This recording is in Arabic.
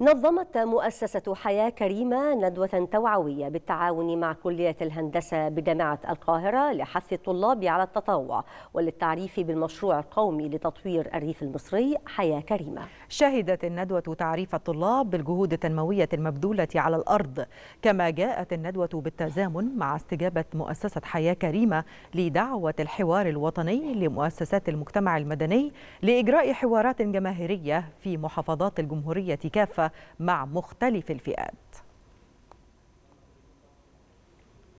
نظمت مؤسسة حياة كريمة ندوة توعوية بالتعاون مع كلية الهندسة بجامعة القاهرة لحث الطلاب على التطوع وللتعريف بالمشروع القومي لتطوير الريف المصري حياة كريمة شهدت الندوة تعريف الطلاب بالجهود التنموية المبذولة على الأرض كما جاءت الندوة بالتزامن مع استجابة مؤسسة حياة كريمة لدعوة الحوار الوطني لمؤسسات المجتمع المدني لإجراء حوارات جماهيرية في محافظات الجمهورية كافة مع مختلف الفئات